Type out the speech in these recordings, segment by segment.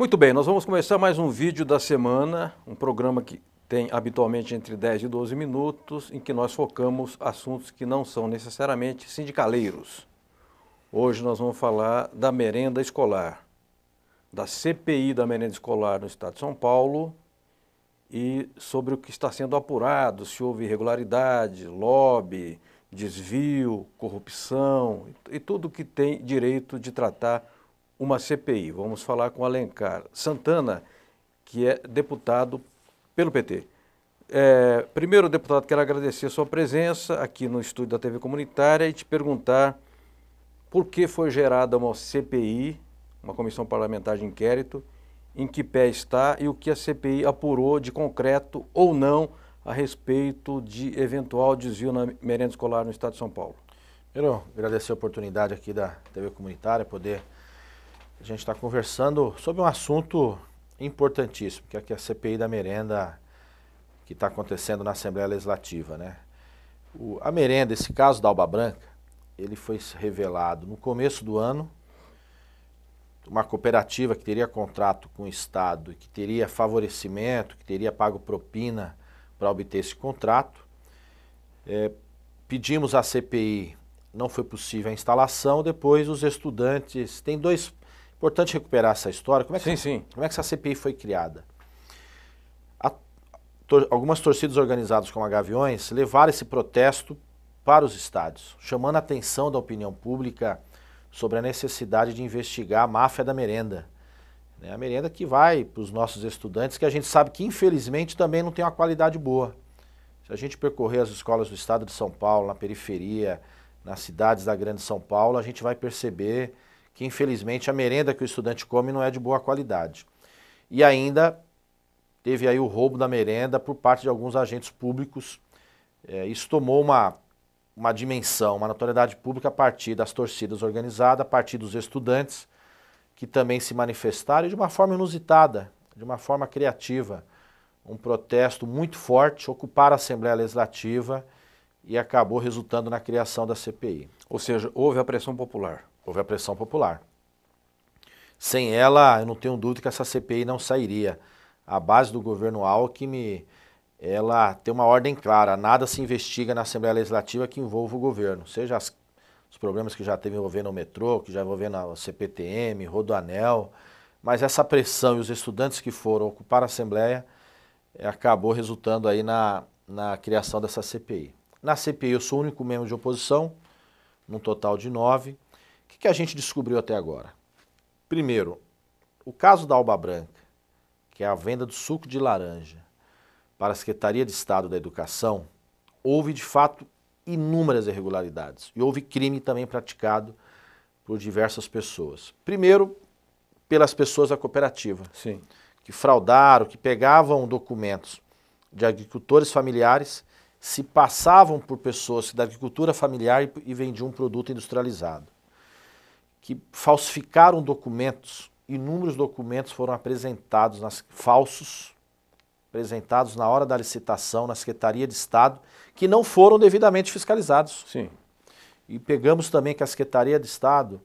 Muito bem, nós vamos começar mais um vídeo da semana, um programa que tem habitualmente entre 10 e 12 minutos, em que nós focamos assuntos que não são necessariamente sindicaleiros. Hoje nós vamos falar da merenda escolar, da CPI da merenda escolar no estado de São Paulo e sobre o que está sendo apurado, se houve irregularidade, lobby, desvio, corrupção e tudo que tem direito de tratar uma CPI. Vamos falar com Alencar Santana, que é deputado pelo PT. É, primeiro, deputado, quero agradecer a sua presença aqui no estúdio da TV Comunitária e te perguntar por que foi gerada uma CPI, uma Comissão Parlamentar de Inquérito, em que pé está e o que a CPI apurou de concreto ou não a respeito de eventual desvio na merenda escolar no Estado de São Paulo. Primeiro, agradecer a oportunidade aqui da TV Comunitária, poder a gente está conversando sobre um assunto importantíssimo, que é a CPI da merenda que está acontecendo na Assembleia Legislativa. Né? O, a merenda, esse caso da Alba Branca, ele foi revelado no começo do ano. Uma cooperativa que teria contrato com o Estado, que teria favorecimento, que teria pago propina para obter esse contrato. É, pedimos à CPI, não foi possível a instalação. Depois, os estudantes. Tem dois Importante recuperar essa história. Como é que, sim, sim. Como é que essa CPI foi criada? A, tor, algumas torcidas organizadas como a Gaviões levaram esse protesto para os estádios, chamando a atenção da opinião pública sobre a necessidade de investigar a máfia da merenda. Né? A merenda que vai para os nossos estudantes, que a gente sabe que infelizmente também não tem uma qualidade boa. Se a gente percorrer as escolas do estado de São Paulo, na periferia, nas cidades da grande São Paulo, a gente vai perceber que infelizmente a merenda que o estudante come não é de boa qualidade. E ainda teve aí o roubo da merenda por parte de alguns agentes públicos. É, isso tomou uma, uma dimensão, uma notoriedade pública a partir das torcidas organizadas, a partir dos estudantes que também se manifestaram e de uma forma inusitada, de uma forma criativa. Um protesto muito forte, ocuparam a Assembleia Legislativa e acabou resultando na criação da CPI. Ou seja, houve a pressão popular. Houve a pressão popular. Sem ela, eu não tenho dúvida que essa CPI não sairia. A base do governo Alckmin, ela tem uma ordem clara. Nada se investiga na Assembleia Legislativa que envolva o governo. Seja as, os problemas que já teve envolvendo o metrô, que já envolvendo a CPTM, Rodoanel. Mas essa pressão e os estudantes que foram ocupar a Assembleia eh, acabou resultando aí na, na criação dessa CPI. Na CPI eu sou o único membro de oposição, num total de nove que, que a gente descobriu até agora? Primeiro, o caso da Alba Branca, que é a venda do suco de laranja para a Secretaria de Estado da Educação, houve de fato inúmeras irregularidades e houve crime também praticado por diversas pessoas. Primeiro, pelas pessoas da cooperativa, Sim. que fraudaram, que pegavam documentos de agricultores familiares, se passavam por pessoas da agricultura familiar e vendiam um produto industrializado que falsificaram documentos, inúmeros documentos foram apresentados nas, falsos, apresentados na hora da licitação na Secretaria de Estado, que não foram devidamente fiscalizados. Sim. E pegamos também que a Secretaria de Estado,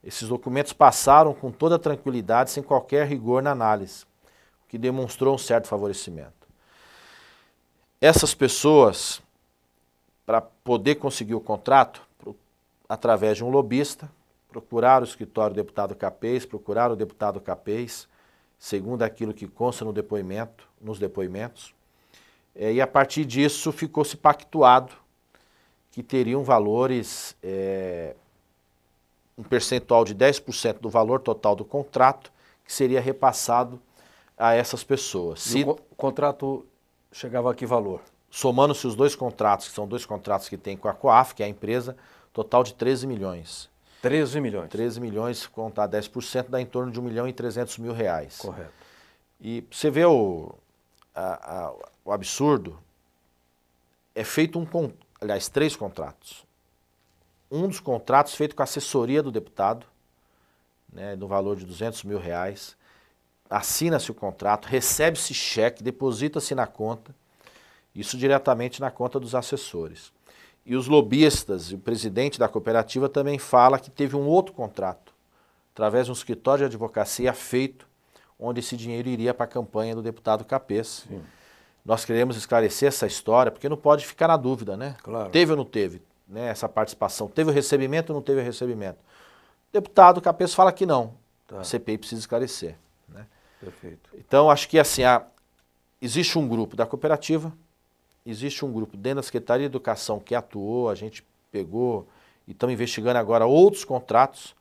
esses documentos passaram com toda tranquilidade, sem qualquer rigor na análise, o que demonstrou um certo favorecimento. Essas pessoas, para poder conseguir o contrato, através de um lobista, procurar o escritório do deputado Capês, procurar o deputado Capês, segundo aquilo que consta no depoimento, nos depoimentos. É, e a partir disso ficou-se pactuado que teriam valores, é, um percentual de 10% do valor total do contrato, que seria repassado a essas pessoas. Se... o, co contrato chegava a que valor? Somando-se os dois contratos, que são dois contratos que tem com a COAF, que é a empresa, total de 13 milhões. 13 milhões. 13 milhões, contar 10%, dá em torno de 1 milhão e 300 mil reais. Correto. E você vê o, a, a, o absurdo, é feito um, aliás, três contratos. Um dos contratos feito com a assessoria do deputado, né, no valor de 200 mil reais, assina-se o contrato, recebe-se cheque, deposita-se na conta, isso diretamente na conta dos assessores. E os lobistas, o presidente da cooperativa também fala que teve um outro contrato, através de um escritório de advocacia feito, onde esse dinheiro iria para a campanha do deputado Capês. Sim. Nós queremos esclarecer essa história, porque não pode ficar na dúvida, né? Claro. Teve ou não teve né, essa participação? Teve o recebimento ou não teve o recebimento? O deputado Capês fala que não. Tá. A CPI precisa esclarecer. Né? Perfeito. Então, acho que assim, há, existe um grupo da cooperativa, existe um grupo dentro da Secretaria de Educação que atuou, a gente pegou e estamos investigando agora outros contratos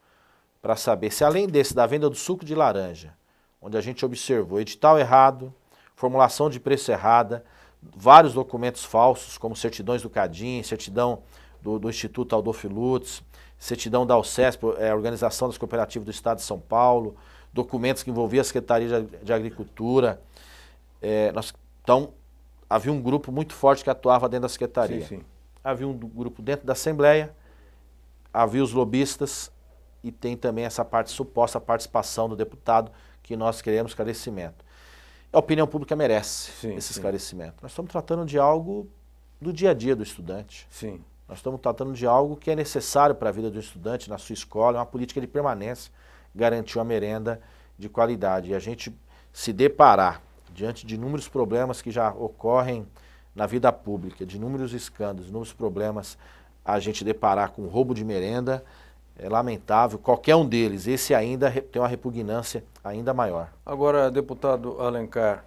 para saber se além desse da venda do suco de laranja, onde a gente observou edital errado, formulação de preço errada, vários documentos falsos, como certidões do CADIM, certidão do, do Instituto Aldolfo Lutz, certidão da UCESP, é, Organização das Cooperativas do Estado de São Paulo, documentos que envolviam a Secretaria de Agricultura. É, nós, então, havia um grupo muito forte que atuava dentro da secretaria. Sim, sim. Havia um grupo dentro da Assembleia, havia os lobistas e tem também essa parte suposta participação do deputado que nós queremos esclarecimento. A opinião pública merece sim, esse esclarecimento. Nós estamos tratando de algo do dia a dia do estudante. Sim. Nós estamos tratando de algo que é necessário para a vida do estudante na sua escola, é uma política de permanência, garantiu a merenda de qualidade. E a gente se deparar diante de inúmeros problemas que já ocorrem na vida pública, de inúmeros escândalos, inúmeros problemas, a gente deparar com roubo de merenda é lamentável. Qualquer um deles, esse ainda tem uma repugnância ainda maior. Agora, deputado Alencar,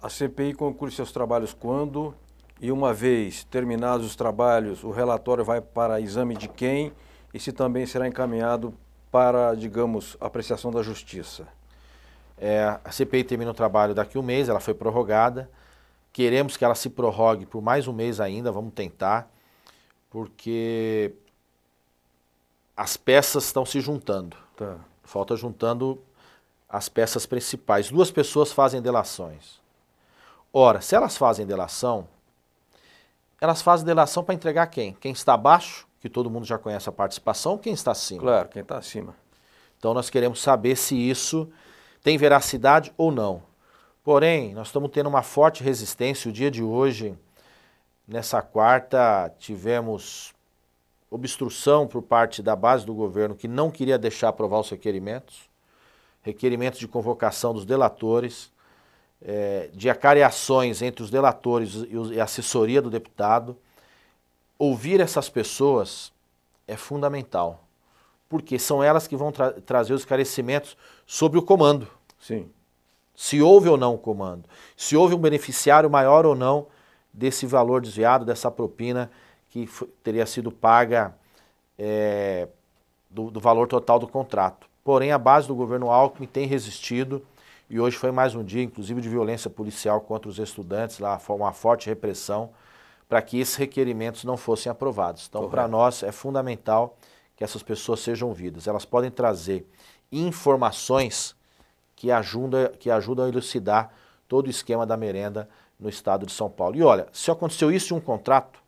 a CPI conclui seus trabalhos quando? E uma vez terminados os trabalhos, o relatório vai para exame de quem? E se também será encaminhado para, digamos, apreciação da justiça? É, a CPI termina o trabalho daqui a um mês, ela foi prorrogada. Queremos que ela se prorrogue por mais um mês ainda, vamos tentar, porque as peças estão se juntando. Tá. Falta juntando as peças principais. Duas pessoas fazem delações. Ora, se elas fazem delação, elas fazem delação para entregar quem? Quem está abaixo, que todo mundo já conhece a participação, ou quem está acima? Claro, quem está acima. Então nós queremos saber se isso tem veracidade ou não. Porém, nós estamos tendo uma forte resistência. O dia de hoje, nessa quarta, tivemos obstrução por parte da base do governo que não queria deixar aprovar os requerimentos, requerimentos de convocação dos delatores, é, de acariações entre os delatores e a assessoria do deputado. Ouvir essas pessoas é fundamental, porque são elas que vão tra trazer os esclarecimentos sobre o comando. Sim. Se houve ou não o comando. Se houve um beneficiário maior ou não desse valor desviado, dessa propina que foi, teria sido paga é, do, do valor total do contrato. Porém, a base do governo Alckmin tem resistido e hoje foi mais um dia, inclusive, de violência policial contra os estudantes, lá uma forte repressão para que esses requerimentos não fossem aprovados. Então, para nós é fundamental que essas pessoas sejam ouvidas. Elas podem trazer informações que ajuda, que ajuda a elucidar todo o esquema da merenda no estado de São Paulo. E olha, se aconteceu isso em um contrato,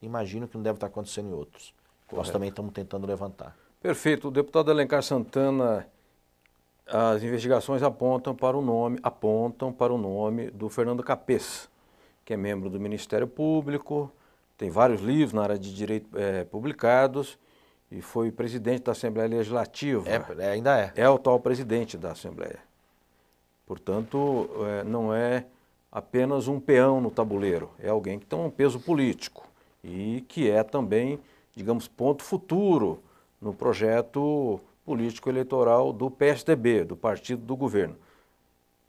imagino que não deve estar acontecendo em outros. Correto. Nós também estamos tentando levantar. Perfeito. O deputado Alencar Santana, as investigações apontam para o nome, apontam para o nome do Fernando Capês, que é membro do Ministério Público, tem vários livros na área de direito é, publicados e foi presidente da Assembleia Legislativa. É, é, ainda é. É o atual presidente da Assembleia. Portanto, é, não é apenas um peão no tabuleiro, é alguém que tem um peso político e que é também, digamos, ponto futuro no projeto político-eleitoral do PSDB, do partido do governo.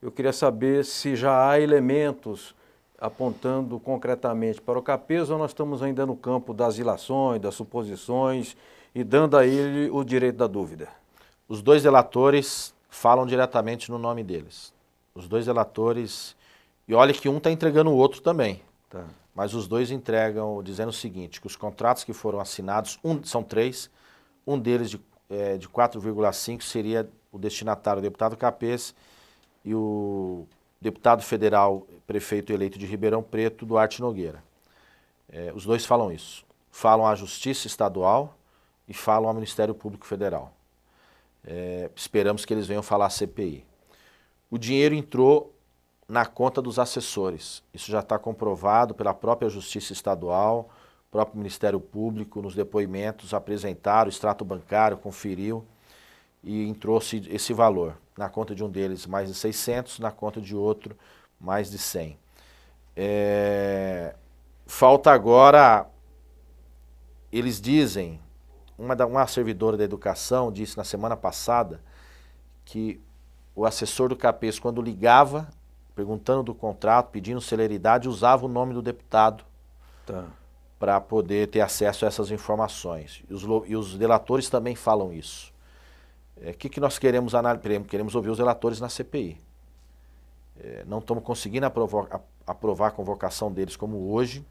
Eu queria saber se já há elementos apontando concretamente para o Capesa ou nós estamos ainda no campo das ilações, das suposições e dando a ele o direito da dúvida. Os dois relatores falam diretamente no nome deles. Os dois relatores. E olha que um está entregando o outro também. Tá. Mas os dois entregam dizendo o seguinte: que os contratos que foram assinados, um, são três, um deles de, é, de 4,5 seria o destinatário, o deputado Capês, e o deputado federal, prefeito eleito de Ribeirão Preto, Duarte Nogueira. É, os dois falam isso. Falam à Justiça Estadual e falam ao Ministério Público Federal. É, esperamos que eles venham falar a CPI. O dinheiro entrou na conta dos assessores. Isso já está comprovado pela própria Justiça Estadual, próprio Ministério Público, nos depoimentos apresentaram, o extrato bancário conferiu e entrou esse valor. Na conta de um deles, mais de 600, na conta de outro, mais de 100. É... Falta agora, eles dizem, uma, da, uma servidora da educação disse na semana passada que o assessor do CAPES, quando ligava, perguntando do contrato, pedindo celeridade, usava o nome do deputado tá. para poder ter acesso a essas informações. E os, e os delatores também falam isso. O é, que, que nós queremos analisar? Queremos ouvir os relatores na CPI. É, não estamos conseguindo aprovar, aprovar a convocação deles como hoje.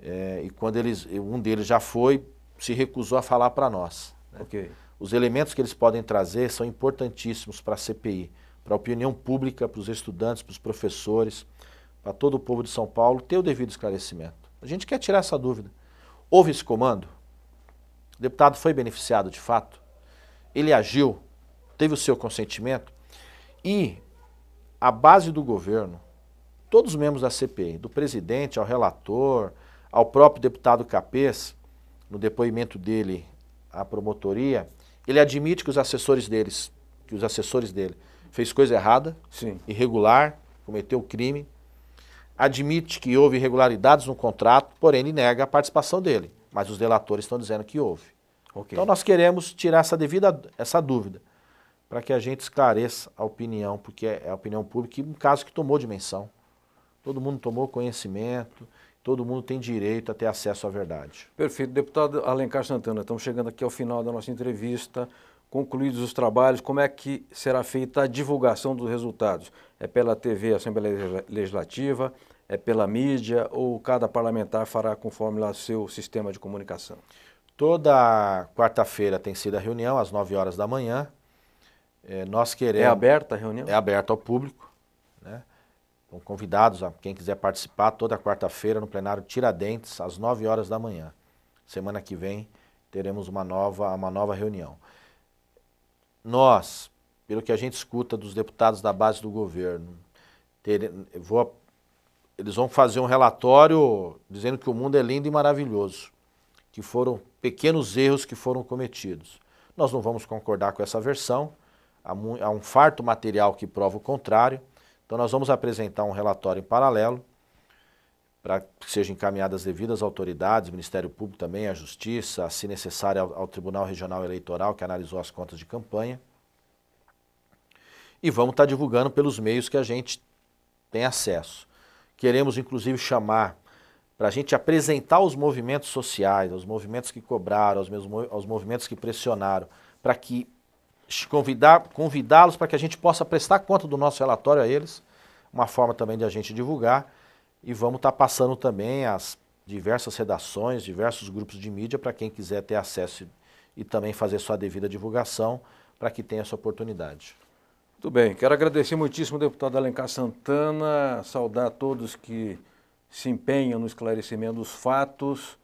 É, e quando eles, um deles já foi, se recusou a falar para nós. Né? Okay. Os elementos que eles podem trazer são importantíssimos para a CPI, para a opinião pública, para os estudantes, para os professores, para todo o povo de São Paulo ter o devido esclarecimento. A gente quer tirar essa dúvida. Houve esse comando? O deputado foi beneficiado de fato? Ele agiu? Teve o seu consentimento? E a base do governo, todos os membros da CPI, do presidente ao relator, ao próprio deputado Capês, no depoimento dele à promotoria, ele admite que os assessores deles, que os assessores dele fez coisa errada, Sim. irregular, cometeu crime, admite que houve irregularidades no contrato, porém ele nega a participação dele, mas os delatores estão dizendo que houve. Okay. Então nós queremos tirar essa devida essa dúvida para que a gente esclareça a opinião, porque é, é a opinião pública, um caso que tomou dimensão. Todo mundo tomou conhecimento todo mundo tem direito a ter acesso à verdade. Perfeito. Deputado Alencar Santana, estamos chegando aqui ao final da nossa entrevista. Concluídos os trabalhos, como é que será feita a divulgação dos resultados? É pela TV Assembleia Legislativa? É pela mídia? Ou cada parlamentar fará conforme lá seu sistema de comunicação? Toda quarta-feira tem sido a reunião, às 9 horas da manhã. É, nós é queremos... É aberta a reunião? É aberta ao público. Estão convidados, a quem quiser participar, toda quarta-feira no plenário Tiradentes, às 9 horas da manhã. Semana que vem teremos uma nova, uma nova reunião. Nós, pelo que a gente escuta dos deputados da base do governo, ter, vou, eles vão fazer um relatório dizendo que o mundo é lindo e maravilhoso, que foram pequenos erros que foram cometidos. Nós não vamos concordar com essa versão, há um farto material que prova o contrário, então nós vamos apresentar um relatório em paralelo para que sejam encaminhadas devidas autoridades, Ministério Público também, a Justiça, se necessário ao, ao Tribunal Regional Eleitoral, que analisou as contas de campanha. E vamos estar tá divulgando pelos meios que a gente tem acesso. Queremos, inclusive, chamar para a gente apresentar os movimentos sociais, os movimentos que cobraram, os, os movimentos que pressionaram, para que convidar, convidá-los para que a gente possa prestar conta do nosso relatório a eles, uma forma também de a gente divulgar e vamos estar tá passando também as diversas redações, diversos grupos de mídia para quem quiser ter acesso e também fazer sua devida divulgação para que tenha essa oportunidade. Muito bem, quero agradecer muitíssimo ao deputado Alencar Santana, saudar todos que se empenham no esclarecimento dos fatos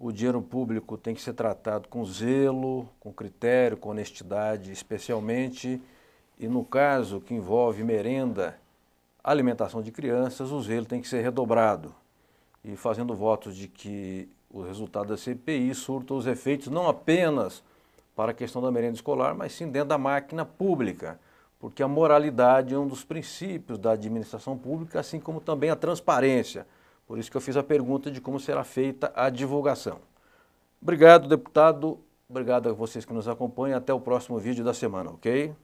o dinheiro público tem que ser tratado com zelo, com critério, com honestidade, especialmente, e no caso que envolve merenda, alimentação de crianças, o zelo tem que ser redobrado. E fazendo votos de que o resultado da CPI surta os efeitos não apenas para a questão da merenda escolar, mas sim dentro da máquina pública, porque a moralidade é um dos princípios da administração pública, assim como também a transparência. Por isso que eu fiz a pergunta de como será feita a divulgação. Obrigado, deputado. Obrigado a vocês que nos acompanham. Até o próximo vídeo da semana, ok?